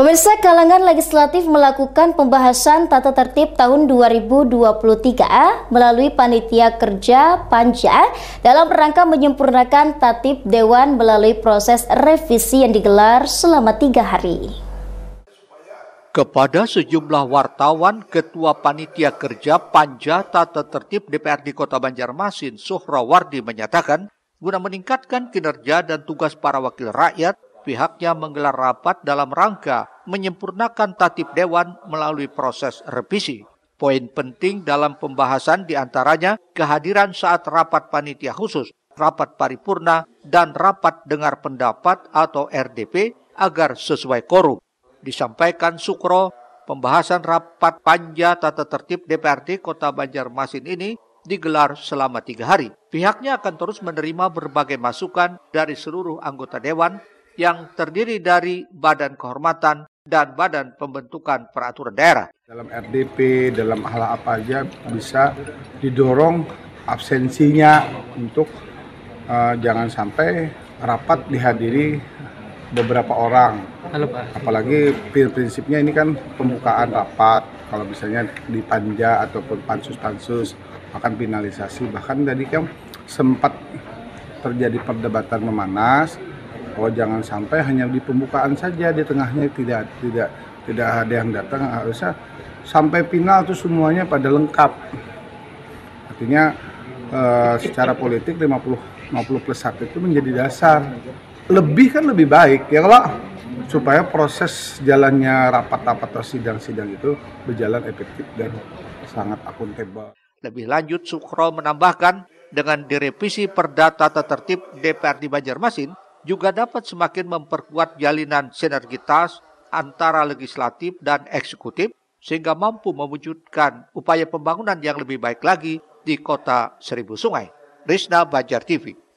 Pemirsa kalangan legislatif melakukan pembahasan tata tertib tahun 2023 melalui panitia kerja Panja dalam rangka menyempurnakan tatib dewan melalui proses revisi yang digelar selama tiga hari. Kepada sejumlah wartawan, Ketua Panitia Kerja Panja Tata Tertib DPRD Kota Banjarmasin, Suhrawardi menyatakan, guna meningkatkan kinerja dan tugas para wakil rakyat, pihaknya menggelar rapat dalam rangka menyempurnakan tatib dewan melalui proses revisi. Poin penting dalam pembahasan diantaranya kehadiran saat rapat panitia khusus, rapat paripurna, dan rapat dengar pendapat atau RDP agar sesuai korum. Disampaikan Sukro, pembahasan rapat panja tata tertib DPRD Kota Banjarmasin ini digelar selama tiga hari. Pihaknya akan terus menerima berbagai masukan dari seluruh anggota dewan yang terdiri dari badan kehormatan dan badan pembentukan peraturan daerah. Dalam RDP, dalam hal apa aja bisa didorong absensinya untuk uh, jangan sampai rapat dihadiri beberapa orang. Apalagi prinsipnya ini kan pembukaan rapat, kalau misalnya di panja ataupun pansus-pansus akan finalisasi. Bahkan tadi kan sempat terjadi perdebatan memanas, bahwa oh, jangan sampai hanya di pembukaan saja di tengahnya tidak tidak tidak ada yang datang harusnya sampai final tuh semuanya pada lengkap artinya eh, secara politik 50 50 plus 1 itu menjadi dasar lebih kan lebih baik ya kalau supaya proses jalannya rapat-rapat atau sidang-sidang itu berjalan efektif dan sangat akuntabel. Lebih lanjut, Sukro menambahkan dengan direvisi Perda Tata Tertib DPRD Banjarmasin, juga dapat semakin memperkuat jalinan sinergitas antara legislatif dan eksekutif sehingga mampu mewujudkan upaya pembangunan yang lebih baik lagi di kota Seribu Sungai. Rizna Banjar TV